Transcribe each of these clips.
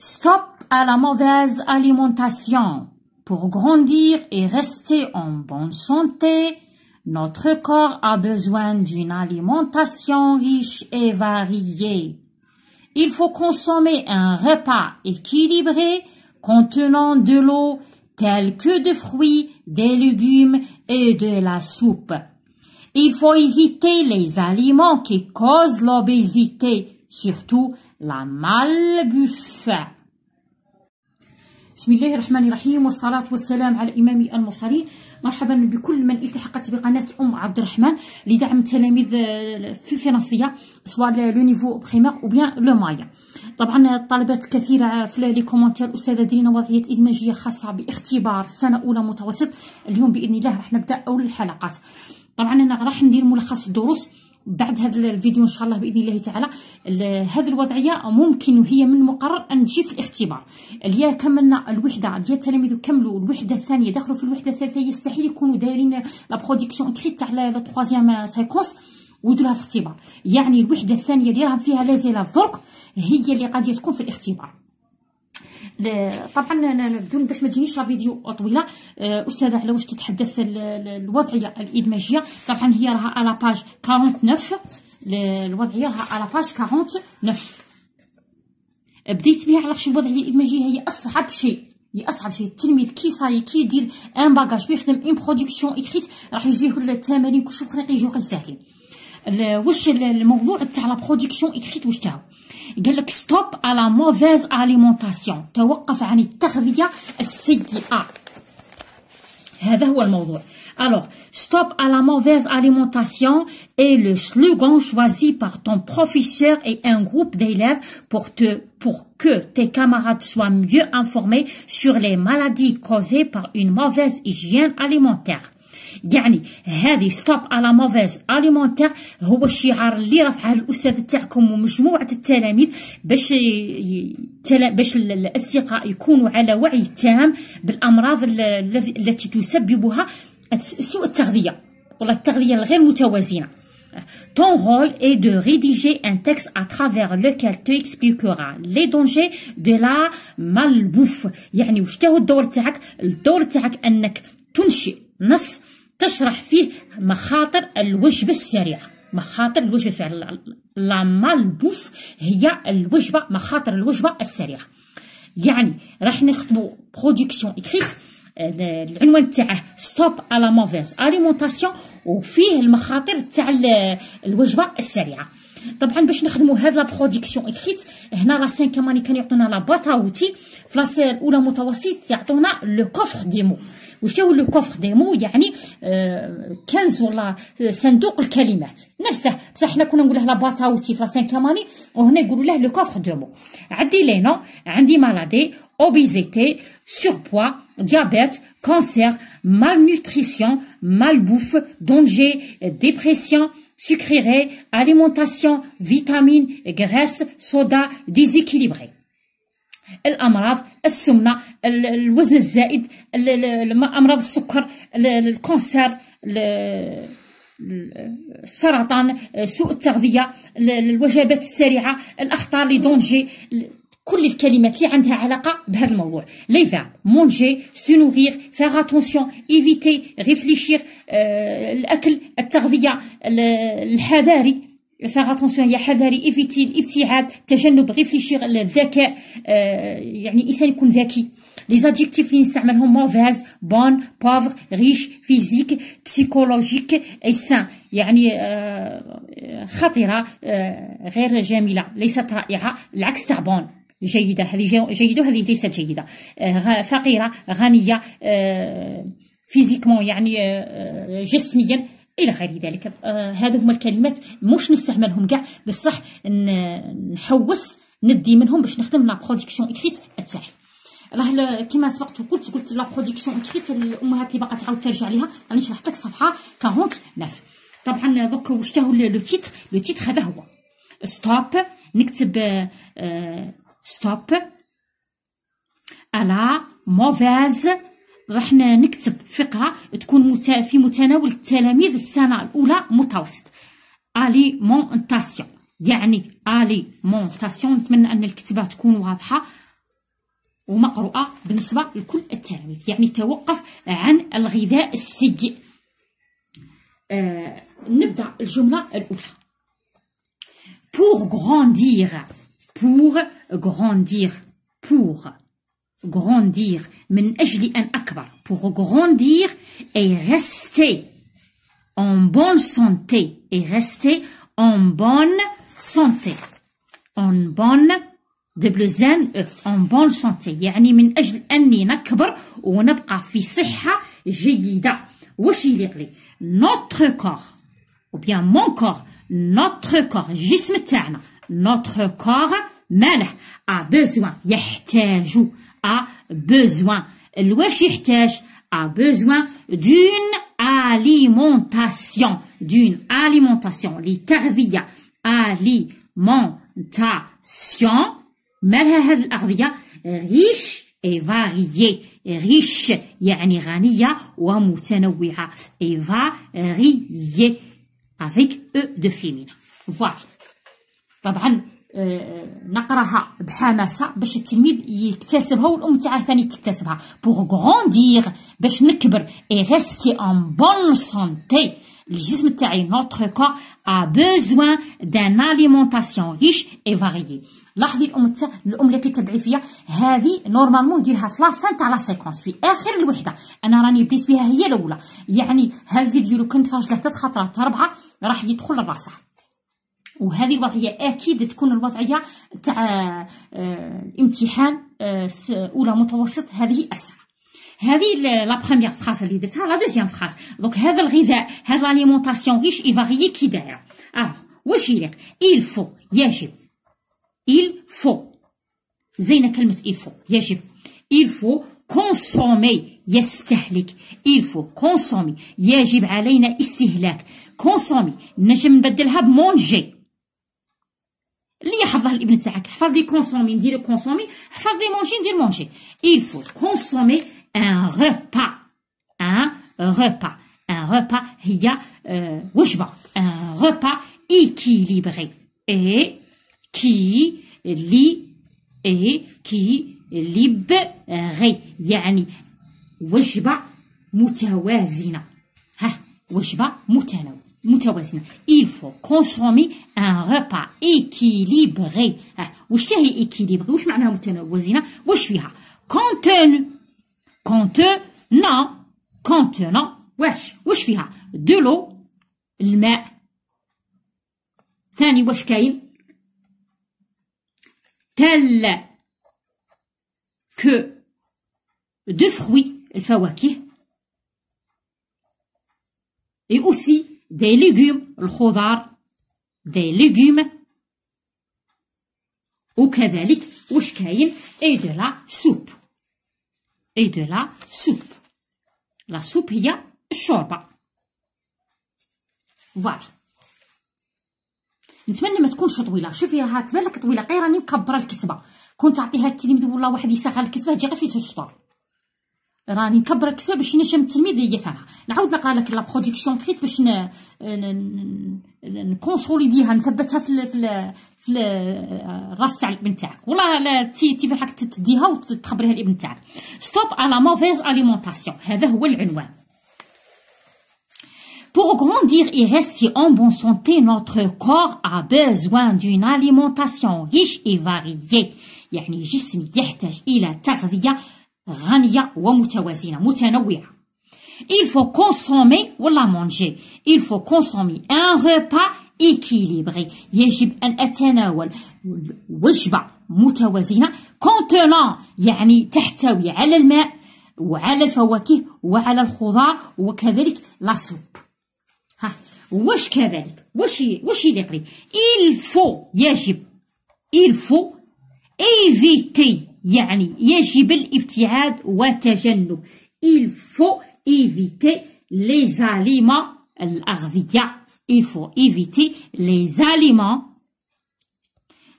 Stop à la mauvaise alimentation. Pour grandir et rester en bonne santé, notre corps a besoin d'une alimentation riche et variée. Il faut consommer un repas équilibré contenant de l'eau telle que des fruits, des légumes et de la soupe. Il faut éviter les aliments qui causent l'obésité, surtout لا مالبوف بسم الله الرحمن الرحيم والصلاة والسلام على إمام المرسلين مرحبا بكل من التحقت بقناة أم عبد الرحمن لدعم التلاميذ في الفرنسية سواء لو نيفو أو بيان لو مايا طبعا الطلبات كثيرة في لي كومونتير أستاذة دينا وضعية إدماجية خاصة باختبار سنة أولى متوسط اليوم بإذن الله راح نبدأ أول الحلقات طبعا أنا راح ندير ملخص الدروس بعد هذا الفيديو ان شاء الله باذن الله تعالى هذه الوضعيه ممكن وهي من المقرر ان تجي في الاختبار اللي كملنا الوحده ديال التلاميذ كملوا الوحده الثانيه دخلوا في الوحده الثالثه يستحيل يكونوا دايرين لا برودكسيون كريت تاع لا تروازيام سيكونس ويديروها في اختبار يعني الوحده الثانيه اللي راهم فيها لي زيلاف درك هي اللي غادي تكون في الاختبار طبعا بدون باش ما تجينيش لا فيديو طويله أه، استاذه على واش تتحدث الوضعيه الادماجيه طبعا هي راها على باج 49 الوضعيه راها على باج 49 بديت بها على خش الوضعيه الادماجيه هي اصعب شيء هي اصعب شيء التلميذ كي صاي كي يدير ان باجاج بيخدم ان برودكسيون اكريت راح يجيه التمارين كلشي وخريق يجيو غير ساهلين واش الموضوع تاع لا برودكسيون اكريت واش تاعو Stop à la mauvaise alimentation. Alors, stop à la mauvaise alimentation et le slogan choisi par ton professeur et un groupe d'élèves pour pour que tes camarades soient mieux informés sur les maladies causées par une mauvaise hygiène alimentaire. يعني هذه ستوب على موفيز اليمونتيغ هو الشعار اللي رفعه الاستاذ تاعكم ومجموعه التلاميذ باش باش الاصدقاء يكونوا على وعي تام بالامراض التي تسببها سوء التغذيه ولا التغذيه الغير متوازنه Ton rôle est de rédiger un texte à travers lequel tu expliqueras les dangers de la malbouffe. يعني وش الدور تاعك؟ الدور تاعك انك تنشئ نص تشرح فيه مخاطر الوجبة السريعة مخاطر الوجبة السريعة لا مال بوف هي الوجبة مخاطر الوجبة السريعة يعني راح نخدمو برودكسيون اكريت العنوان تاعه ستوب على موفيز اليمونتاسيون وفيه المخاطر تاع الوجبه السريعه طبعا باش نخدمو هاد لا برودكسيون اكريت هنا لا سانكيام كان يعطونا لا اوتي في لا الاولى متوسط يعطونا لو كوفر مو وشاو لو كوفر دي مو يعني كنز ولا صندوق الكلمات نفسه بصح حنا كنا نقول له لا باتاوتي في لا سانكياماني وهنا يقولوا له لو كوفر مو عندي لينا عندي مالادي obésité, surpoids, diabète, cancer, malnutrition, malbouffe, danger, dépression, sucrerie, alimentation, vitamines, graisse, soda, déséquilibré. الامراض السمنه الوزن الزائد امراض السكر الكونسير السرطان سوء التغذيه الوجبات السريعه الاخطار لي دونجي كل الكلمات اللي عندها علاقه بهذا الموضوع ليفا مونجي سونوغير فيغ اتونسيون ايفيتي ريفليشير الاكل التغذيه الحذاري فاغ اتونسيون يا حذري ايفيتي الابتعاد تجنب غير في شغل الذكاء يعني الانسان يكون ذكي لي زادجيكتيف اللي نستعملهم موفاز بون بافغ ريش فيزيك بسيكولوجيك اي سان يعني خطره غير جميله ليست رائعه العكس تاع بون جيده هذه جيده هذه ليست جيده فقيره غنيه فيزيكمون يعني جسميا الى غير ذلك آه هذو هما الكلمات مش نستعملهم كاع بصح نحوس ندي منهم باش نخدم لا برودكسيون اكريت تاعي راه كيما سبقت وقلت قلت لا برودكسيون اكريت الامهات اللي باقا تعاود ترجع ليها راني شرحت لك صفحه 49 طبعا دوك واش تاهو لو تيتر لو تيتر هذا هو ستوب نكتب ستوب على موفيز راح نكتب فقرة تكون مت... في متناول التلاميذ السنة الأولى متوسط أليمونتاسيون يعني أليمونتاسيون نتمنى أن الكتابة تكون واضحة ومقروءة بالنسبة لكل التلاميذ يعني توقف عن الغذاء السيء آه نبدأ الجملة الأولى pour grandir pour grandir pour grandir, je dis un akbar, pour grandir et rester en bonne santé, et rester en bonne santé, en bonne double zen, euh, en bonne santé, yani pas ajli anni nakbar, ou nabqa fi siha il washi liqli, notre corps, ou bien mon corps, notre corps, jisme ta'na, notre corps, mal, a besoin, jour a besoin. a besoin d'une alimentation. D'une alimentation. Les Alimentation. mais هذه Rich riche et variée. Riche. يعني wa ومتنوعة. Et variée. Avec E de féminin. Voilà. طبعا آه، نقراها بحماسه باش التلميذ يكتسبها والام تاعه ثاني تكتسبها بوغ غوندير باش نكبر اي ريستي اون بون سونتي الجسم تاعي نوتر كور ا بوزوان دان اليمونتاسيون ريش اي فاريي لاحظي الام تاع الام اللي كتبعي فيا هذه نورمالمون ديرها في لافان تاع لا سيكونس في اخر الوحده انا راني بديت بها هي الاولى يعني هذا الفيديو لو كنت فرجت له ثلاث خطرات اربعه راح يدخل لراسها وهذه الوضعيه اكيد تكون الوضعيه تاع آه، آه، امتحان آه، اولى متوسط هذه اسهل هذه لا بروميير فراس اللي درتها لا دوزيام فراس دونك هذا الغذاء هذا لاليمونطاسيون ريش اي فاريي كي دايره الوغ واش يليق il faut يجب il faut زينا كلمه il faut يجب il faut consommer يستهلك il faut consommer يجب علينا استهلاك consommer نجم نبدلها بمونجي اللي يحفظه الابن تاعك حفظ لي كونسومي ندير كونسومي حفظ لي مونشي ندير مونشي il faut consommer un repas un repas un repas هي وجبه un repas équilibré et qui li et qui libre يعني وجبه متوازنه ها وجبه متنوعه il faut consommer un repas équilibré واش hein. que équilibré واش معناها متوازنة واش فيها contenu contenant contenant واش واش فيها de l'eau الماء ثاني واش كاين que de fruits الفواكه et aussi دي ليغوم الخضار دي ليغوم وكذلك واش كاين اي دو لا سوب اي دو لا سوب لا سوب هي الشوربه فوالا نتمنى ما تكونش طويله شوفي راها تبان لك طويله غير راني مكبره الكتبه كنت تعطيها التلميذ ولا واحد يسخر الكتبه تجي غير في سوسطور راني نكبر الكسر باش نشم التلميذ اللي يفهمها نعاود نقرا لك لا برودكسيون كريت باش نكونسوليديها نثبتها في الـ في الـ في الراس تاع الابن تاعك والله تي تي في حق تديها وتخبريها الابن تاعك ستوب على موفيز اليمونطاسيون هذا هو العنوان Pour grandir et rester en bonne santé, notre corps a besoin d'une alimentation riche et variée. يعني جسمي يحتاج إلى تغذية غنية ومتوازنة متنوعة Il faut consommer ولا manger Il faut consommer un repas équilibré يجب أن أتناول وجبة متوازنة contenant يعني تحتوي على الماء وعلى الفواكه وعلى الخضار وكذلك لا سوب ها واش كذلك واش واش يقري il faut يجب il faut éviter يعني يجب الابتعاد وتجنب il faut éviter les aliments الأغذية il faut éviter les aliments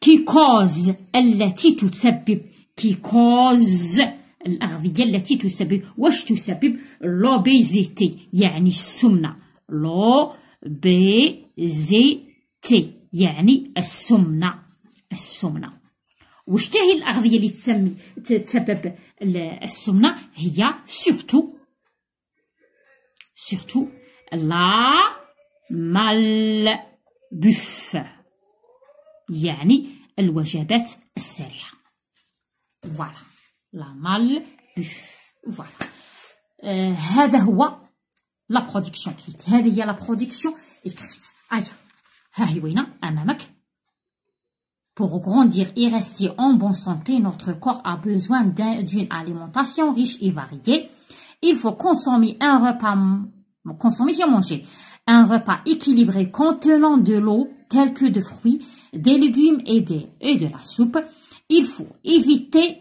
qui cause التي تسبب qui cause الأغذية التي تسبب واش تسبب لوبيزيتي يعني السمنة لوبيزيتي يعني السمنة السمنة واش هي الاغذيه اللي تسمي تسبب السمنه هي سورتو سورتو لا مال بوف يعني الوجبات السريعه فوالا لا مال بوف فوالا آه هذا هو لا برودكسيون كريت هذه هي لا برودكسيون كريت ايا ها هي وينه امامك Pour grandir et rester en bonne santé, notre corps a besoin d'une alimentation riche et variée. Il faut consommer un repas, consommer manger, un repas équilibré contenant de l'eau, tel que de fruits, des légumes et, des, et de la soupe. Il faut éviter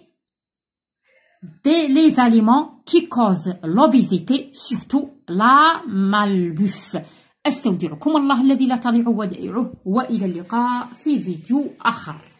les aliments qui causent l'obésité, surtout la malbuffe. أستودعكم الله الذي لا تضيع ودائعه وإلى اللقاء في فيديو آخر